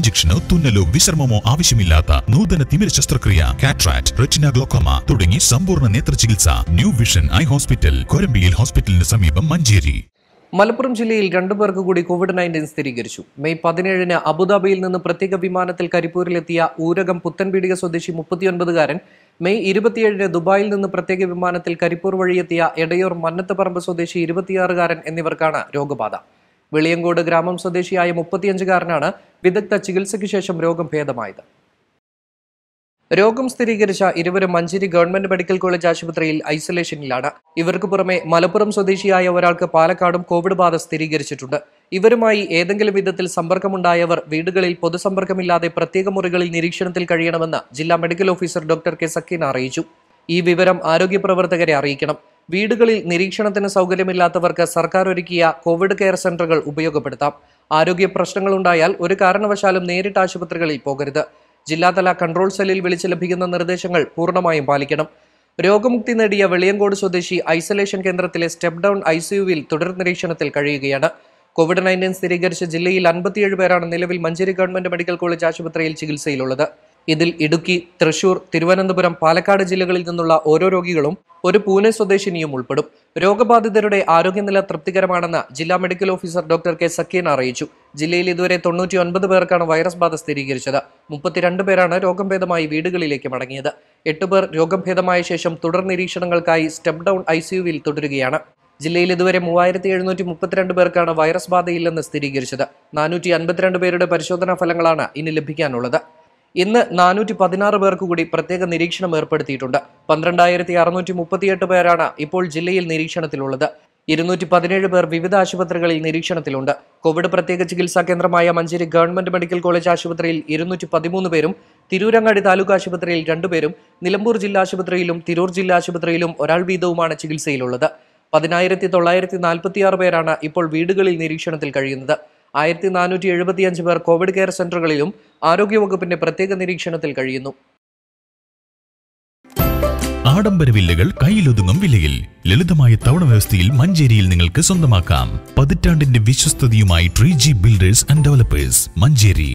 ഇഞ്ചക്ഷനോ തുന്നലോ വിശ്രമമോ ആവശ്യമില്ലാത്ത നൂതന തിമിര ശസ്ത്രക്രിയ കാട്രാക്ട് റെറ്റിന ഗ്ലോക്കോമ തുടങ്ങി സമ്പൂർണ്ണ നേത്ര ചികിത്സ ന്യൂ വിഷൻ ഐ ഹോസ്പിറ്റൽ കൊരമ്പിയിൽ ഹോസ്പിറ്റലിന് സമീപം മഞ്ചേരി മലപ്പുറം ജില്ലയിൽ രണ്ടു പേർക്ക് കൂടി കോവിഡ് നയൻറ്റീൻ സ്ഥിരീകരിച്ചു മെയ് പതിനേഴിന് അബുദാബിയിൽ നിന്ന് പ്രത്യേക വിമാനത്തിൽ കരിപ്പൂരിലെത്തിയ ഊരകം പുത്തൻപീടിക സ്വദേശി മുപ്പത്തിയൊൻപതുകാരൻ മെയ് ഇരുപത്തിയേഴിന് ദുബായിൽ നിന്ന് പ്രത്യേക വിമാനത്തിൽ കരിപ്പൂർ വഴിയെത്തിയ എടയൂർ മന്നത്തുപറമ്പ് സ്വദേശി ഇരുപത്തിയാറുകാരൻ എന്നിവർക്കാണ് രോഗബാധ വെളിയങ്കോട് ഗ്രാമം സ്വദേശിയായ മുപ്പത്തിയഞ്ചുകാരനാണ് വിദഗ്ധ ചികിത്സയ്ക്ക് ശേഷം രോഗം ഭേദമായത് രോഗം സ്ഥിരീകരിച്ച ഇരുവരും മഞ്ചേരി ഗവൺമെന്റ് മെഡിക്കൽ കോളേജ് ആശുപത്രിയിൽ ഐസൊലേഷനിലാണ് ഇവർക്ക് പുറമെ മലപ്പുറം സ്വദേശിയായ ഒരാൾക്ക് പാലക്കാടും കോവിഡ് ബാധ സ്ഥിരീകരിച്ചിട്ടുണ്ട് ഇവരുമായി ഏതെങ്കിലും വിധത്തിൽ സമ്പർക്കമുണ്ടായവർ വീടുകളിൽ പൊതുസമ്പർക്കമില്ലാതെ പ്രത്യേക മുറികളിൽ നിരീക്ഷണത്തിൽ കഴിയണമെന്ന് ജില്ലാ medical officer doctor K Sakeena അറിയിച്ചു ഈ വിവരം ആരോഗ്യ പ്രവർത്തകരെ അറിയിക്കണം വീടുകളിൽ നിരീക്ഷണത്തിന് സൗകര്യമില്ലാത്തവർക്ക് സർക്കാർ ഒരുക്കിയ കോവിഡ് കെയർ സെന്ററുകൾ ഉപയോഗപ്പെടുത്താം ആരോഗ്യ ഉണ്ടായാൽ ഒരു കാരണവശാലും നേരിട്ട് ആശുപത്രികളിൽ പോകരുത് ജില്ലാതല കൺട്രോൾ സെല്ലിൽ വിളിച്ച് ലഭിക്കുന്ന നിർദ്ദേശങ്ങൾ പൂർണ്ണമായും പാലിക്കണം രോഗമുക്തി നേടിയ വെളിയങ്കോട് സ്വദേശി ഐസൊലേഷൻ കേന്ദ്രത്തിലെ സ്റ്റെപ്പ് ഡൗൺ ഐ സിയുവിൽ തുടർ നിരീക്ഷണത്തിൽ കഴിയുകയാണ് കോവിഡ് നയൻറ്റീൻ സ്ഥിരീകരിച്ച ജില്ലയിൽ അൻപത്തിയേഴ് പേരാണ് നിലവിൽ മഞ്ചേരി ഗവൺമെന്റ് മെഡിക്കൽ കോളേജ് ആശുപത്രിയിൽ ചികിത്സയിലുള്ളത് ഇതിൽ ഇടുക്കി തൃശൂർ തിരുവനന്തപുരം പാലക്കാട് ജില്ലകളിൽ നിന്നുള്ള ഓരോ രോഗികളും ഒരു പൂനെ സ്വദേശിനിയും ഉൾപ്പെടും രോഗബാധിതരുടെ ആരോഗ്യനില തൃപ്തികരമാണെന്ന് ജില്ലാ medical officer doctor K Sakeen അറിയിച്ചു ജില്ലയിൽ ഇതുവരെ തൊണ്ണൂറ്റി ഒൻപത് പേർക്കാണ് വൈറസ് ബാധ സ്ഥിരീകരിച്ചത് മുപ്പത്തിരണ്ട് പേരാണ് രോഗം ഭേദമായി വീടുകളിലേക്ക് മടങ്ങിയത് എട്ട് പേർ രോഗം ഭേദമായ ശേഷം തുടർ നിരീക്ഷണങ്ങൾക്കായി സ്റ്റെപ്പ് ഡൗൺ ഐ സിയുവിൽ തുടരുകയാണ് ജില്ലയിൽ ഇതുവരെ മൂവായിരത്തി എഴുന്നൂറ്റി മുപ്പത്തിരണ്ട് പേർക്കാണ് വൈറസ് ബാധയില്ലെന്ന് സ്ഥിരീകരിച്ചത് നാനൂറ്റി അൻപത്തിരണ്ട് പേരുടെ പരിശോധനാ ഫലങ്ങളാണ് ഇനി ലഭിക്കാനുള്ളത് ഇന്ന് നാനൂറ്റി പതിനാറ് പേർക്ക് കൂടി പ്രത്യേക നിരീക്ഷണം ഏർപ്പെടുത്തിയിട്ടുണ്ട് പന്ത്രണ്ടായിരത്തി അറുന്നൂറ്റി മുപ്പത്തിയെട്ട് പേരാണ് ഇപ്പോൾ ജില്ലയിൽ നിരീക്ഷണത്തിലുള്ളത് ഇരുന്നൂറ്റി പതിനേഴ് പേർ വിവിധ ആശുപത്രികളിൽ നിരീക്ഷണത്തിലുണ്ട് കോവിഡ് പ്രത്യേക ചികിത്സാ കേന്ദ്രമായ മഞ്ചേരി ഗവൺമെന്റ് മെഡിക്കൽ കോളേജ് ആശുപത്രിയിൽ ഇരുന്നൂറ്റി പതിമൂന്ന് പേരും തിരൂരങ്ങാടി താലൂക്ക് ആശുപത്രിയിൽ രണ്ടുപേരും നിലമ്പൂർ ജില്ലാ ആശുപത്രിയിലും തിരൂർ ജില്ലാ ആശുപത്രിയിലും ഒരാൾ വീതവുമാണ് ചികിത്സയിലുള്ളത് പതിനായിരത്തി തൊള്ളായിരത്തി നാൽപ്പത്തിയാറ് പേരാണ് ഇപ്പോൾ വീടുകളിൽ നിരീക്ഷണത്തിൽ കഴിയുന്നത് ആയിരത്തി നാനൂറ്റി എഴുപത്തിയഞ്ച് പേർ കോവിഡ് കെയർ സെന്ററുകളിലും ആരോഗ്യവകുപ്പിന്റെ പ്രത്യേക നിരീക്ഷണത്തിൽ കഴിയുന്നു ആഡംബര വില്ലകൾ കയ്യിലൊതുങ്ങും വിലയിൽ ലളിതമായ തവണ വ്യവസ്ഥയിൽ മഞ്ചേരിയിൽ നിങ്ങൾക്ക് സ്വന്തമാക്കാം പതിറ്റാണ്ടിന്റെ വിശ്വസ്തതയുമായി tree G builders and developers Manjeri